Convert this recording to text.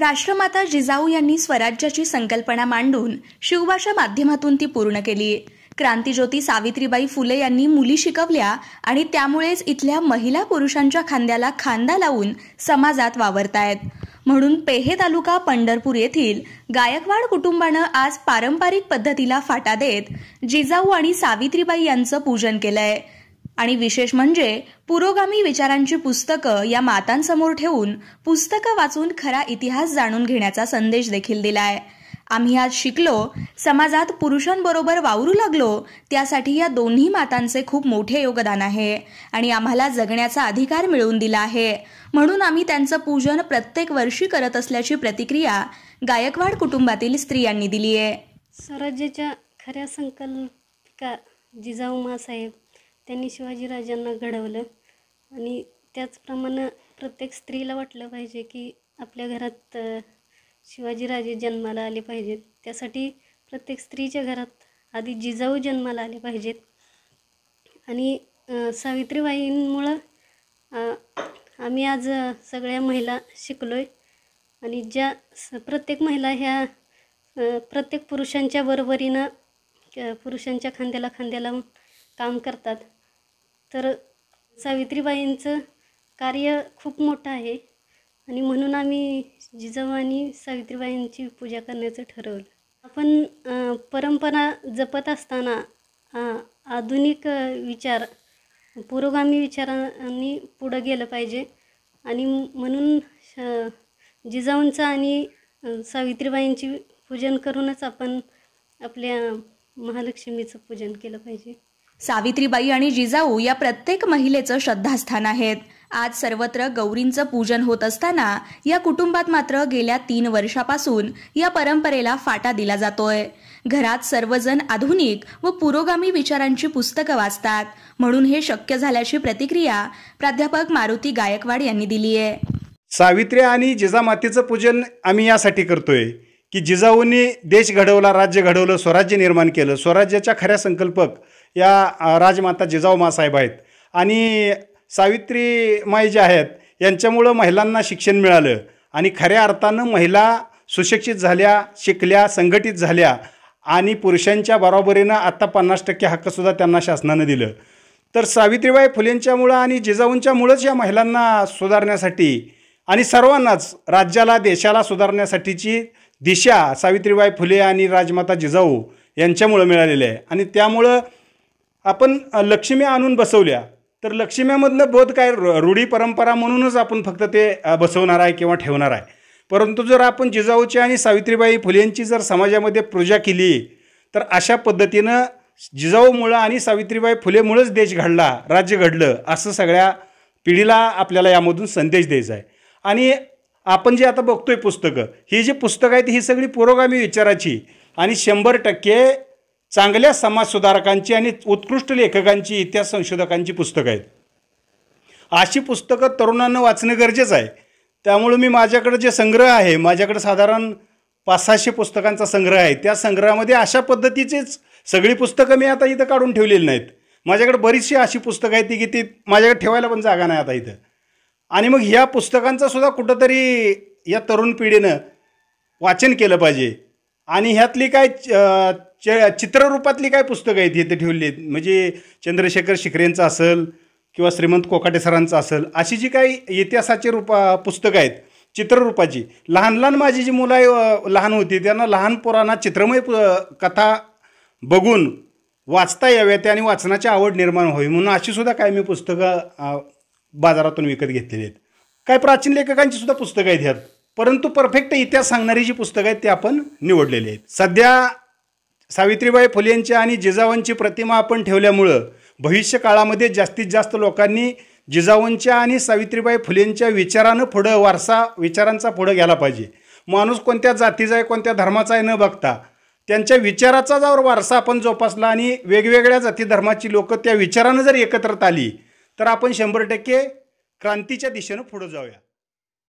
राष्ट्रमाता जिजाऊ यांनी स्वराज्याची संकल्पना मांडून शिवभाषा माध्यमातून ती पूर्ण केली क्रांतीज्योती सावित्रीबाई फुले यांनी मुली शिकवल्या आणि त्यामुळेच इथल्या महिला पुरुषांच्या खांद्याला खांदा लावून समाजात वावरतायत म्हणून पेहे तालुका पंढरपूर येथील गायकवाड कुटुंबानं आज पारंपरिक पद्धतीला फाटा देत जिजाऊ आणि सावित्रीबाई यांचं पूजन केलंय आणि विशेष म्हणजे पुरोगामी विचारांची पुस्तकं या मातांसमोर ठेवून पुस्तकं वाचून खरा इतिहास जाणून घेण्याचा संदेश देखील दिलाय आम्ही आज शिकलो समाजात पुरुषांबरोबर वावरू लागलो त्यासाठी या दोन्ही मातांचे खूप मोठे योगदान आहे आणि आम्हाला जगण्याचा अधिकार मिळवून दिला आहे म्हणून आम्ही त्यांचं पूजन प्रत्येक वर्षी करत असल्याची प्रतिक्रिया गायकवाड कुटुंबातील स्त्रियांनी दिली आहे स्वराज्याच्या खऱ्या संकल्पिका जिजाऊ मासाहेब त्यांनी राजांना घडवलं आणि त्याचप्रमाणे प्रत्येक स्त्रीला वाटलं पाहिजे की आपल्या घरात शिवाजीराजे जन्माला आले पाहिजेत त्यासाठी प्रत्येक स्त्रीच्या घरात आधी जिजाऊ जन्माला आले पाहिजेत आणि सावित्रीबाईंमुळं आम्ही आज सगळ्या महिला शिकलो आहे आणि ज्या स प्रत्येक महिला ह्या प्रत्येक पुरुषांच्या बरोबरीनं पुरुषांच्या खांद्याला खांद्याला काम करतात तर सावित्रीबाईंचं कार्य खूप मोठं आहे आणि म्हणून आम्ही जिजाऊ आणि सावित्रीबाईंची पूजा करण्याचं ठरवलं आपण परंपरा जपत असताना आधुनिक विचार पुरोगामी विचारांनी पुढं गेलं पाहिजे आणि म्हणून जिजाऊंचं आणि सावित्रीबाईंची पूजन करूनच आपण आपल्या महालक्ष्मीचं पूजन केलं पाहिजे सावित्रीबाई आणि जिजाऊ या प्रत्येक महिलेचं श्रद्धास्थान आहेत आज सर्वत्र गौरींचं पूजन होत असताना या कुटुंबात मात्र गेल्या तीन वर्षापासून या परंपरेला फाटा दिला जातोय घरात सर्वजण आधुनिक व पुरोगामी विचारांची पुस्तकं वाचतात म्हणून हे शक्य झाल्याची प्रतिक्रिया प्राध्यापक मारुती गायकवाड यांनी दिली आहे सावित्री आणि जिजामातेचं पूजन आम्ही यासाठी करतोय की जिजाऊंनी देश घडवला राज्य घडवलं स्वराज्य निर्माण केलं स्वराज्याच्या खऱ्या संकल्पक या राजमाता जिजाऊमा साहेब आहेत आणि सावित्री जे ज्या आहेत यांच्यामुळं महिलांना शिक्षण मिळालं आणि खऱ्या अर्थानं महिला सुशिक्षित झाल्या शिकल्या संघटित झाल्या आणि पुरुषांच्या बरोबरीनं आत्ता पन्नास टक्के हक्कसुद्धा त्यांना शासनानं दिलं तर सावित्रीबाई फुलेंच्यामुळं आणि जिजाऊंच्यामुळंच या महिलांना सुधारण्यासाठी आणि सर्वांनाच राज्याला देशाला सुधारण्यासाठीची दिशा सावित्रीबाई फुले आणि राजमाता जिजाऊ यांच्यामुळं मिळालेली आहे आणि त्यामुळं आपण लक्ष्मी आणून बसवल्या तर लक्ष्म्यामधलं बोध काय रूढी परंपरा म्हणूनच आपण फक्त ते बसवणार आहे किंवा ठेवणार आहे परंतु जर आपण जिजाऊची आणि सावित्रीबाई फुलेंची जर समाजामध्ये पूजा केली तर अशा पद्धतीनं जिजाऊमुळं आणि सावित्रीबाई फुलेमुळंच देश घडला राज्य घडलं असं सगळ्या पिढीला आपल्याला यामधून संदेश द्यायचा आहे आणि आपण जे आता बघतोय पुस्तकं ही जी पुस्तकं आहेत ही सगळी पुरोगामी विचाराची आणि शंभर टक्के चांगल्या समाजसुधारकांची आणि उत्कृष्ट लेखकांची इतिहास संशोधकांची पुस्तकं आहेत अशी पुस्तकं तरुणांना वाचणं गरजेचं आहे त्यामुळं मी माझ्याकडे जे संग्रह आहे माझ्याकडे साधारण पाच सहाशे पुस्तकांचा संग्रह आहे त्या संग्रहामध्ये अशा पद्धतीचीच सगळी पुस्तकं मी आता इथं काढून ठेवलेली नाहीत माझ्याकडे बरीचशी अशी पुस्तकं आहेत ती की ती माझ्याकडे ठेवायला पण जागा नाही आता इथं आणि मग ह्या पुस्तकांचा सुद्धा कुठंतरी या तरुण पिढीनं वाचन केलं पाहिजे आणि ह्यातली काय च चित्ररूपातली काय पुस्तकं आहेत इथे ठेवली आहेत म्हणजे चंद्रशेखर शिखरेंचं असेल किंवा श्रीमंत कोकाटे सरांचं असेल अशी जी काही इतिहासाची रूपा पुस्तकं आहेत चित्ररूपाची लहान लहान माझी जी मुलं आहे लहान होती त्यांना लहान पोरांना चित्रमय कथा बघून वाचता याव्यात आणि वाचनाची आवड निर्माण व्हावी म्हणून अशीसुद्धा काय मी पुस्तकं बाजारातून विकत घेतलेली आहेत काय प्राचीन लेखकांची सुद्धा पुस्तकं आहेत ह्यात परंतु परफेक्ट इतिहास सांगणारी जी पुस्तकं आहेत ते आपण निवडलेली आहेत सध्या सावित्रीबाई फुलेंच्या आणि जिजाऊंची प्रतिमा आपण ठेवल्यामुळं भविष्य काळामध्ये जास्तीत जास्त लोकांनी जिजाऊंच्या आणि सावित्रीबाई फुलेंच्या विचारानं पुढं वारसा विचारांचा पुढं घ्यायला पाहिजे माणूस कोणत्या जातीचा आहे कोणत्या धर्माचा आहे न बघता त्यांच्या विचाराचा जर वारसा आपण जोपासला आणि वेगवेगळ्या जाती धर्माची लोकं त्या विचारानं जर एकत्रत आली तर आपण शंभर टक्के क्रांतीच्या दिशेनं पुढं जाऊया